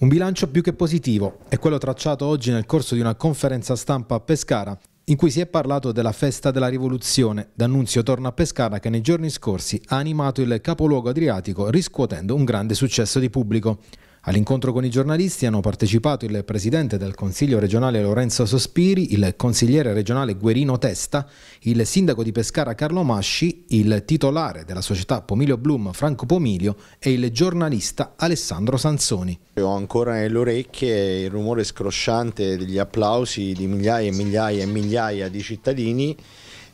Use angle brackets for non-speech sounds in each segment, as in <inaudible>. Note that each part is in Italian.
Un bilancio più che positivo è quello tracciato oggi nel corso di una conferenza stampa a Pescara, in cui si è parlato della festa della rivoluzione. D'Annunzio torna a Pescara che nei giorni scorsi ha animato il capoluogo adriatico riscuotendo un grande successo di pubblico. All'incontro con i giornalisti hanno partecipato il presidente del Consiglio regionale Lorenzo Sospiri, il consigliere regionale Guerino Testa, il sindaco di Pescara Carlo Masci, il titolare della società Pomilio Blum Franco Pomilio e il giornalista Alessandro Sansoni. Ho ancora nelle orecchie il rumore scrosciante degli applausi di migliaia e migliaia e migliaia di cittadini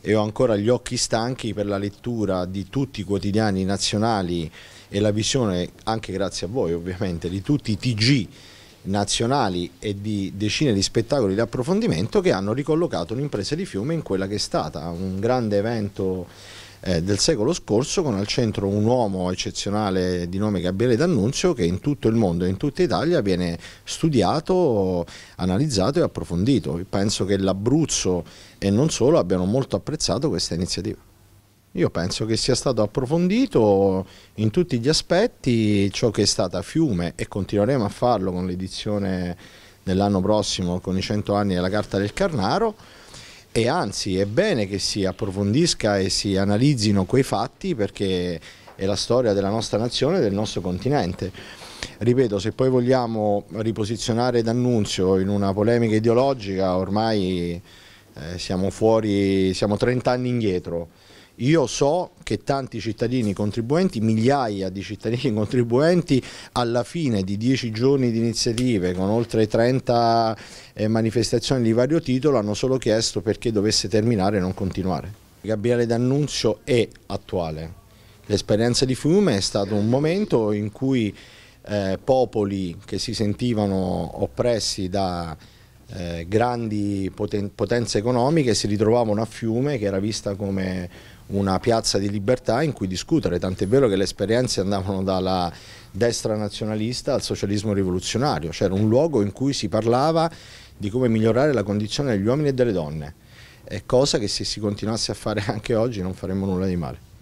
e ho ancora gli occhi stanchi per la lettura di tutti i quotidiani nazionali e la visione, anche grazie a voi ovviamente, di tutti i TG nazionali e di decine di spettacoli di approfondimento che hanno ricollocato l'impresa di Fiume in quella che è stata un grande evento eh, del secolo scorso con al centro un uomo eccezionale di nome Gabriele D'Annunzio che in tutto il mondo e in tutta Italia viene studiato, analizzato e approfondito. penso che l'Abruzzo e non solo abbiano molto apprezzato questa iniziativa. Io penso che sia stato approfondito in tutti gli aspetti ciò che è stata Fiume e continueremo a farlo con l'edizione dell'anno prossimo con i 100 anni della Carta del Carnaro e anzi è bene che si approfondisca e si analizzino quei fatti perché è la storia della nostra nazione e del nostro continente. Ripeto, se poi vogliamo riposizionare D'Annunzio in una polemica ideologica, ormai eh, siamo fuori, siamo 30 anni indietro. Io so che tanti cittadini contribuenti, migliaia di cittadini <laughs> contribuenti, alla fine di dieci giorni di iniziative con oltre 30 eh, manifestazioni di vario titolo hanno solo chiesto perché dovesse terminare e non continuare. Gabriele D'Annunzio è attuale. L'esperienza di Fiume è stato un momento in cui eh, popoli che si sentivano oppressi da eh, grandi poten potenze economiche si ritrovavano a Fiume che era vista come una piazza di libertà in cui discutere, tant'è vero che le esperienze andavano dalla destra nazionalista al socialismo rivoluzionario, cioè era un luogo in cui si parlava di come migliorare la condizione degli uomini e delle donne, cosa che se si continuasse a fare <laughs> anche oggi non faremmo nulla di male.